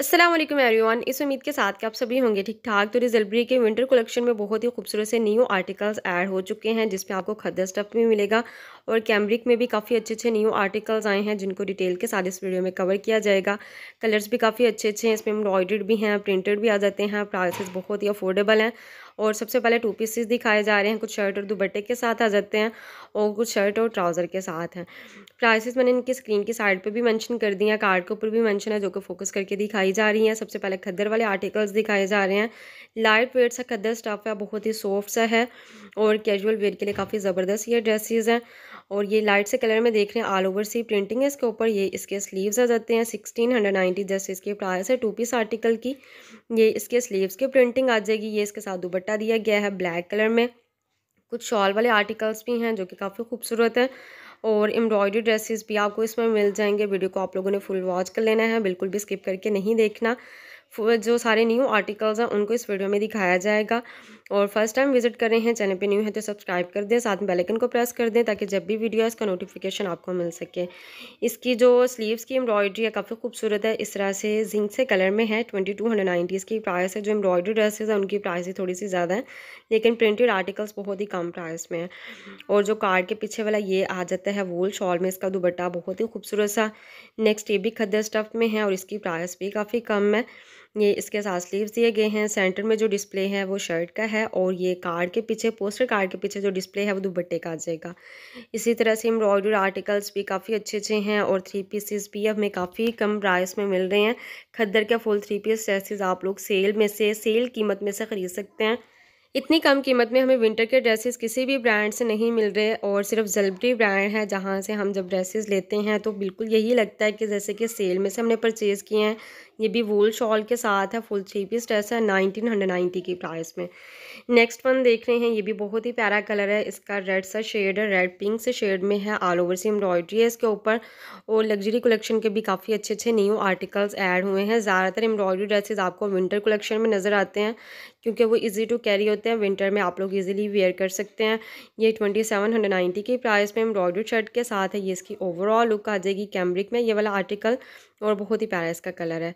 Aslam everyone इस उम्मीद के साथ कि आप सभी होंगे ठीक ठाक तो रिजल्बरी के विंटर कलेक्शन में बहुत ही खूबसूरत से न्यू आर्टिकल्स ऐड हो चुके हैं जिसमें आपको खदर स्टफ भी मिलेगा और कैमरिक में भी काफ़ी अच्छे अच्छे न्यू आर्टिकल्स आए हैं जिनको डिटेल के साथ इस वीडियो में कवर किया जाएगा कलर्स भी काफ़ी अच्छे अच्छे हैं इसमें एम्ब्रॉयड भी हैं प्रिंटेड भी आ जाते हैं प्राइसेस बहुत ही अफोर्डेबल हैं और सबसे पहले टू पीसीस दिखाए जा रहे हैं कुछ शर्ट और दुबट्टे के साथ आ जाते हैं और कुछ शर्ट और ट्राउज़र के साथ हैं प्राइसेस मैंने इनकी स्क्रीन की साइड पे भी मेंशन कर दी हैं कार्ड के ऊपर भी मेंशन है जो कि फोकस करके दिखाई जा रही हैं सबसे पहले खद्दर वाले आर्टिकल्स दिखाए जा रहे हैं लाइट वेट सा खद्दर स्टफ़ है बहुत ही सॉफ्ट सा है और कैजुअल वेयर के लिए काफ़ी ज़बरदस्त ये ड्रेसिस हैं और ये लाइट से कलर में देख रहे हैं ऑल ओवर सी प्रिंटिंग है इसके ऊपर ये इसके स्लीव्स आ जाते हैं सिक्सटीन हंड्रेड नाइन्टी जैसे इसके प्राइस है टू पीस आर्टिकल की ये इसके स्लीव्स की प्रिंटिंग आ जाएगी ये इसके साथ दुपट्टा दिया गया है ब्लैक कलर में कुछ शॉल वाले आर्टिकल्स भी हैं जो कि काफ़ी खूबसूरत हैं और एम्ब्रॉयडरी ड्रेसेस भी आपको इसमें मिल जाएंगे वीडियो को आप लोगों ने फुल वॉच कर लेना है बिल्कुल भी स्किप करके नहीं देखना जो सारे न्यू आर्टिकल्स हैं उनको इस वीडियो में दिखाया जाएगा और फर्स्ट टाइम विजिट कर रहे हैं चैनल पे न्यू है तो सब्सक्राइब कर दें साथ में बेल आइकन को प्रेस कर दें ताकि जब भी वीडियो है इसका नोटिफिकेशन आपको मिल सके इसकी जो स्लीव्स की एम्ब्रॉयडरी है काफ़ी खूबसूरत है इस तरह से जिंक से कलर में है ट्वेंटी टू हंड्रेड नाइन्टी की प्राइस है जो एम्ब्रॉयडरी ड्रेसेज हैं उनकी प्राइस ही थोड़ी सी ज़्यादा है लेकिन प्रिंटेड आर्टिकल्स बहुत ही कम प्राइस में है और जो कार्ड के पीछे वाला ये आ जाता है वोल शॉल में इसका दुपट्टा बहुत ही खूबसूरत सा नेक्स्ट ये भी खद्दर स्टफ़ में है और इसकी प्राइस भी काफ़ी कम है ये इसके साथ स्लीव्स दिए गए हैं सेंटर में जो डिस्प्ले है वो शर्ट का है और ये कार्ड के पीछे पोस्टर कार्ड के पीछे जो डिस्प्ले है वो दुबट्टे का आ जाएगा इसी तरह से एम्ब्रॉयडर आर्टिकल्स भी काफ़ी अच्छे अच्छे हैं और थ्री पीसेस भी हमें काफ़ी कम प्राइस में मिल रहे हैं खद्दर के फुल थ्री पीस ड्रेसेज आप लोग सेल में से सेल कीमत में से ख़रीद सकते हैं इतनी कम कीमत में हमें विंटर के ड्रेसेस किसी भी ब्रांड से नहीं मिल रहे और सिर्फ जल्बरी ब्रांड है जहाँ से हम जब ड्रेसेस लेते हैं तो बिल्कुल यही लगता है कि जैसे कि सेल में से हमने परचेज़ किए हैं ये भी वूल शॉल के साथ है फुल थ्री पीस ड्रेस है नाइनटीन हंड्रेड नाइन्टी की प्राइस में नेक्स्ट वन देख रहे हैं ये भी बहुत ही प्यारा कलर है इसका रेड सा शेड है रेड पिंक से शेड में है ऑल ओवर सी एम्ब्रॉयड्री है इसके ऊपर और लग्जरी कलेक्शन के भी काफ़ी अच्छे अच्छे न्यू आर्टिकल्स ऐड हुए हैं ज़्यादातर एम्ब्रॉयड्री ड्रेसेज आपको विंटर कलेक्शन में नज़र आते हैं क्योंकि वो ईजी टू कैरी होते हैं विंटर में आप लोग ईजिली वेयर कर सकते हैं ये ट्वेंटी सेवन हंड्रेड नाइन्टी की प्राइस में एम्ब्रॉयड्री शर्ट के साथ है ये इसकी ओवरऑल लुक आ जाएगी कैमरिक में ये वाला आर्टिकल और बहुत ही प्यारा इसका कलर है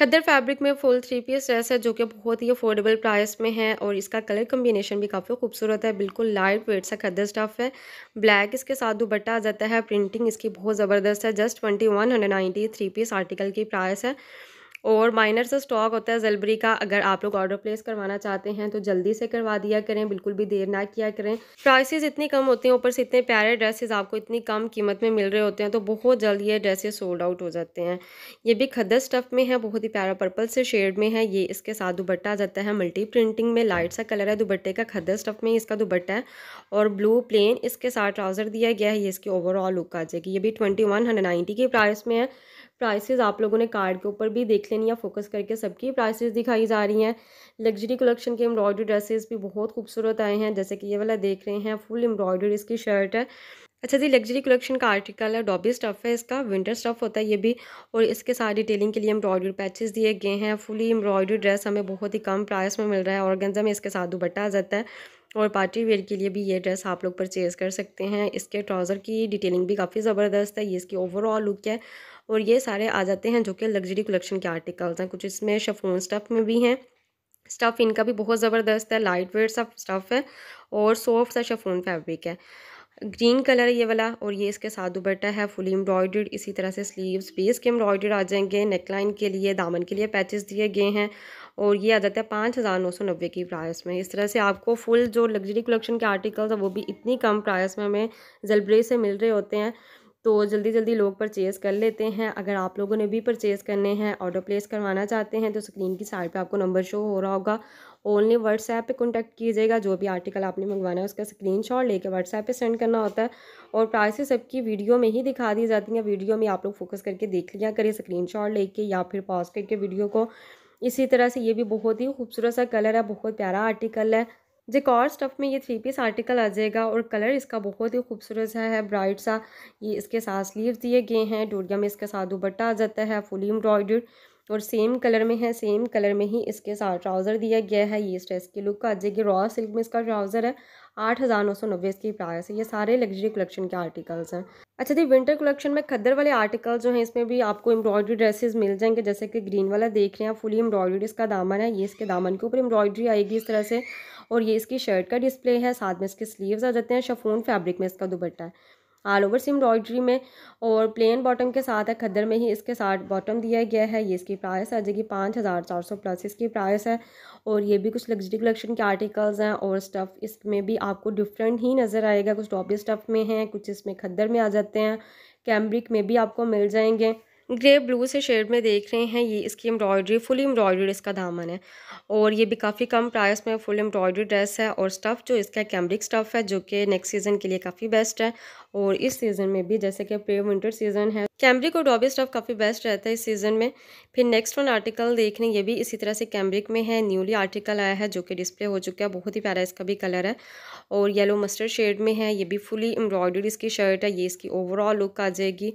खद्दर फैब्रिक में फुल थ्री पीस ड्रेस है जो कि बहुत ही अफोर्डेबल प्राइस में है और इसका कलर कम्बिनेशन भी काफ़ी खूबसूरत है बिल्कुल लाइट वेट सा खद्दर स्टफ़ है ब्लैक इसके साथ दुपट्टा आ जाता है प्रिंटिंग इसकी बहुत ज़बरदस्त है just twenty one hundred ninety three piece article की प्राइस है और माइनर सा स्टॉक होता है जेलबरी का अगर आप लोग ऑर्डर प्लेस करवाना चाहते हैं तो जल्दी से करवा दिया करें बिल्कुल भी देर ना किया करें प्राइसेस इतनी कम होती हैं ऊपर से इतने प्यारे ड्रेसेस आपको इतनी कम कीमत में मिल रहे होते हैं तो बहुत जल्द ये ड्रेसेस सोल्ड आउट हो जाते हैं ये भी खदर स्टफ़ में है बहुत ही प्यारा पर्पल से शेड में है ये इसके साथ दुबट्टा आ जाता है मल्टी प्रिंटिंग में लाइट सा कलर है दुबट्टे का खदर स्टफ़ में इसका दुबट्टा है और ब्लू प्लेन इसके साथ ट्राउज़र दिया गया है ये इसकी ओवरऑल लुक आ जाएगी ये भी ट्वेंटी की प्राइस में है प्राइसेस आप लोगों ने कार्ड के ऊपर भी देख लेनी है फोकस करके सबकी प्राइसेस दिखाई जा रही हैं लग्जरी कलेक्शन के एम्ब्रॉयडरी ड्रेसेस भी बहुत खूबसूरत आए हैं जैसे कि ये वाला देख रहे हैं फुल एम्ब्रॉयडरी इसकी शर्ट है अच्छा जी लग्जरी कलेक्शन का आर्टिकल है डॉबी स्टफ़ है इसका विंटर स्टफ़ होता है ये भी और इसके साथ डिटेलिंग के लिए एम्ब्रॉयडरी पैचेस दिए गए हैं फुली एम्ब्रॉयडरी ड्रेस हमें बहुत ही कम प्राइस में मिल रहा है और में इसके साथ दुपट्टा आ जाता है और पार्टी वेयर के लिए भी ये ड्रेस आप लोग परचेज़ कर सकते हैं इसके ट्राउज़र की डिटेलिंग भी काफ़ी ज़बरदस्त है ये इसकी ओवरऑल लुक है और ये सारे आ जाते हैं जो कि लग्जरी कलेक्शन के आर्टिकल्स हैं कुछ इसमें शफोन स्टफ़ में भी हैं स्टफ़ इनका भी बहुत ज़बरदस्त है लाइट वेट सा स्टफ़ है और सॉफ्ट सा शफोन फैब्रिक है ग्रीन कलर है ये वाला और ये इसके साथ दुबट्टा है फुली एम्ब्रॉयडर्ड इसी तरह से स्लीव्स बेस के एम्ब्रॉयडर्ड आ जाएंगे नेकलाइन के लिए दामन के लिए पैचेस दिए गए हैं और ये आ जाता है पाँच हज़ार नौ सौ नब्बे की प्राइस में इस तरह से आपको फुल जो लग्जरी कलेक्शन के आर्टिकल्स हैं वो भी इतनी कम प्राइस में हमें जेलब्रे से मिल रहे होते हैं तो जल्दी जल्दी लोग परचेज़ कर लेते हैं अगर आप लोगों ने भी परचेज़ करने हैं ऑर्डर प्लेस करवाना चाहते हैं तो स्क्रीन की साइड पे आपको नंबर शो हो रहा होगा ओनली व्हाट्सएप पे कॉन्टैक्ट कीजिएगा जो भी आर्टिकल आपने मंगवाना है उसका स्क्रीन शॉट लेके व्हाट्सएप पे सेंड करना होता है और प्राइसेस सबकी वीडियो में ही दिखा दी जाती हैं वीडियो में आप लोग फोकस करके देख लिया करें स्क्रीन लेके या फिर पॉज करके वीडियो को इसी तरह से ये भी बहुत ही खूबसूरत सा कलर है बहुत प्यारा आर्टिकल है कॉर स्टफ़ में ये थ्री पीस आर्टिकल आ जाएगा और कलर इसका बहुत ही खूबसूरत सा है ब्राइट सा ये इसके साथ स्लीव दिए गए हैं डोरिया में इसके साथ दुबट्टा आ जाता है फुली एम्ब्रॉयडर्ड और सेम कलर में है सेम कलर में ही इसके साथ ट्राउज़र दिया गया है ये स्ट्रेस की लुक आ जाएगी रॉ सिल्क में इसका ट्राउज़र है आठ हज़ार नौ सौ नब्बे इसकी प्राइस है ये सारे लग्जरी कलेक्शन के आर्टिकल्स हैं अच्छा दी विंटर कलेक्शन में खद्दर वाले आर्टिकल जो हैं इसमें भी आपको एम्ब्रॉयडरी ड्रेसेस मिल जाएंगे जैसे कि ग्रीन वाला देख रहे हैं फुली एम्ब्रॉयडरी इसका दामन है ये इसके दामन के ऊपर एम्ब्रॉयडरी आएगी इस तरह से और ये इसकी शर्ट का डिस्प्ले है साथ में इसके स्लीव्स आ जाते हैं शफोन फैब्रिक में इसका दुपट्टा है ऑल ओवर सी एम्ब्रॉयड्री में और प्लेन बॉटम के साथ है खद्दर में ही इसके साथ बॉटम दिया गया है ये इसकी प्राइस है जबकि पाँच हज़ार चार सौ प्लस इसकी प्राइस है और ये भी कुछ लग्जरी कलेक्शन के आर्टिकल्स हैं और स्टफ़ इसमें भी आपको डिफरेंट ही नज़र आएगा कुछ टॉपी स्टफ़ में हैं कुछ इसमें खद्दर में आ जाते हैं कैम्ब्रिक में भी आपको मिल जाएंगे ग्रे ब्लू से शेड में देख रहे हैं ये इसकी एम्ब्रॉयडरी फुल एम्ब्रॉयडरी इसका दामन है और ये भी काफ़ी कम प्राइस में फुल एम्ब्रॉयडरी ड्रेस है और स्टफ़ जो इसका कैम्ब्रिक स्टफ़ है जो कि नेक्स्ट सीज़न के लिए काफ़ी बेस्ट है और इस सीज़न में भी जैसे कि प्रे विंटर सीज़न है कैम्ब्रिक और डॉबी स्टफ़ काफ़ी बेस्ट रहता है इस सीज़न में फिर नेक्स्ट वन आर्टिकल देख रहे हैं ये भी इसी तरह से कैम्ब्रिक में है न्यूली आर्टिकल आया है जो कि डिस्प्ले हो चुका है बहुत ही प्यारा इसका भी कलर है और येलो मस्टर्ड शेड में है ये भी फुली एम्ब्रॉयडरी इसकी शर्ट है ये इसकी ओवरऑल लुक आ जाएगी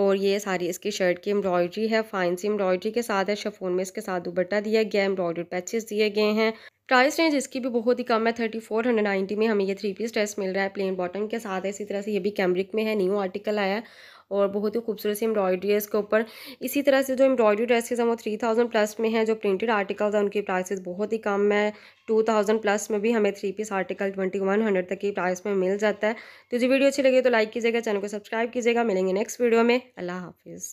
और ये सारी इसकी शर्ट की एम्ब्रॉयडरी है फाइन सी एम्ब्रॉयडरी के साथ है शफोन में इसके साथ दुबट्टा दिया गया एम्ब्रॉयडर पैचेस दिए गए हैं प्राइस रेंज इसकी भी बहुत ही कम है थर्टी फोर हंड्रेड नाइन्टी में हमें ये थ्री पीस ड्रेस मिल रहा है प्लेन बॉटम के साथ है इसी तरह से ये भी कैमरिक में है न्यू आर्टिकल आया है और बहुत ही खूबसूरत सी एम्ब्रॉयडरी है इसके ऊपर इसी तरह से जो एम्ब्रॉयडरी ड्रेसेस हैं वो थ्री थाउजेंड प्लस में हैं जो प्रिंटेड आर्टिकल्स हैं उनकी प्राइसेस बहुत ही कम है टू थाउजेंड प्लस में भी हमें three piece article twenty one hundred तक की प्राइस में मिल जाता है तो जो वीडियो अच्छी लगी तो लाइक कीजिएगा चैनल को सब्सक्राइब कीजिएगा मिलेंगे नेक्स्ट वीडियो में अल्लाह हाफिज़